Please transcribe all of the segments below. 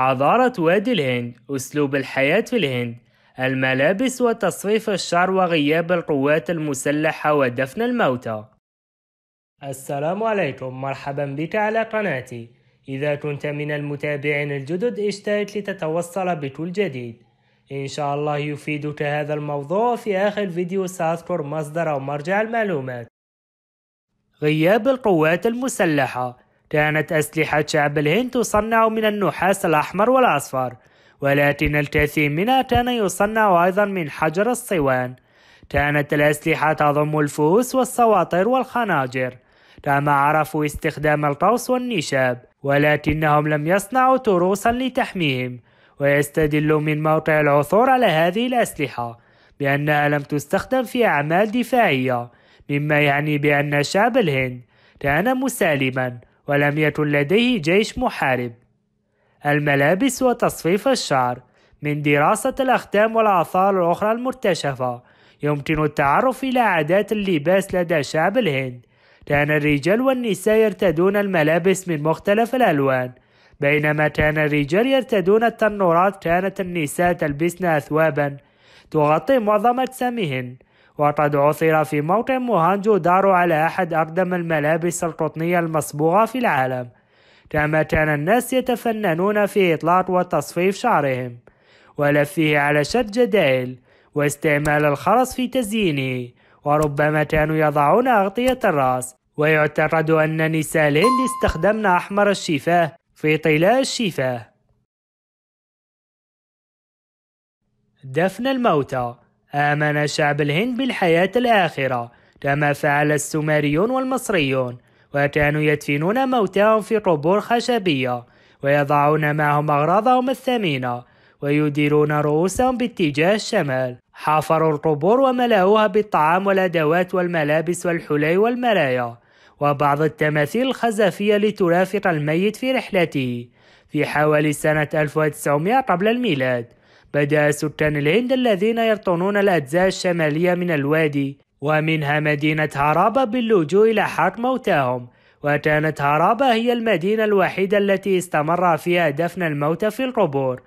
حضارة وادي الهند أسلوب الحياة في الهند الملابس وتصريف الشعر وغياب القوات المسلحة ودفن الموتى السلام عليكم مرحبا بك على قناتي إذا كنت من المتابعين الجدد اشترك لتتوصل بكل جديد إن شاء الله يفيدك هذا الموضوع في آخر فيديو سأذكر مصدر أو مرجع المعلومات غياب القوات المسلحة كانت أسلحة شعب الهند تصنع من النحاس الأحمر والأصفر ولكن الكثير منها كان يصنع أيضا من حجر الصوان كانت الأسلحة تضم الفوس والسواطر والخناجر كما عرفوا استخدام القوس والنشاب ولكنهم لم يصنعوا تروسا لتحميهم ويستدل من موقع العثور على هذه الأسلحة بأنها لم تستخدم في أعمال دفاعية مما يعني بأن شعب الهند كان مسالما ولم يكن لديه جيش محارب الملابس وتصفيف الشعر من دراسة الأختام والآثار الأخرى المرتشفة يمكن التعرف إلى عادات اللباس لدى شعب الهند كان الرجال والنساء يرتدون الملابس من مختلف الألوان بينما كان الرجال يرتدون التنورات كانت النساء تلبسن أثوابا تغطي معظم أجسامهن وقد عثر في موقع موهانجو دارو على أحد أقدم الملابس القطنية المصبوغة في العالم كما كان الناس يتفننون في إطلاق وتصفيف شعرهم ولفه على شد جدائل واستعمال الخرص في تزيينه وربما كانوا يضعون أغطية الرأس ويعتقد أن نساء الهند استخدمن أحمر الشفاه في طلاء الشفاه دفن الموتى آمن شعب الهند بالحياة الآخرة كما فعل السومريون والمصريون وكانوا يدفنون موتاهم في قبور خشبية ويضعون معهم أغراضهم الثمينة ويديرون رؤوسهم باتجاه الشمال حفروا القبور وملأوها بالطعام والأدوات والملابس والحلي والمرايا وبعض التماثيل الخزفية لترافق الميت في رحلته في حوالي سنة 1900 قبل الميلاد بدأ سكان الهند الذين يرطنون الأجزاء الشمالية من الوادي ومنها مدينة هرابا باللجوء إلى حق موتاهم وكانت هرابا هي المدينة الوحيدة التي استمر فيها دفن الموتى في القبور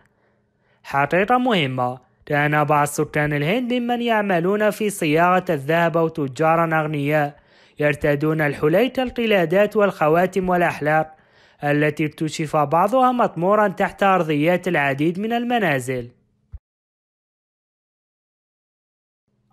حقيقة مهمة كان بعض سكان الهند ممن يعملون في صياغة الذهب أو تجارا أغنياء يرتدون الحلي القلادات والخواتم والأحلاق التي اكتشف بعضها مطمورا تحت أرضيات العديد من المنازل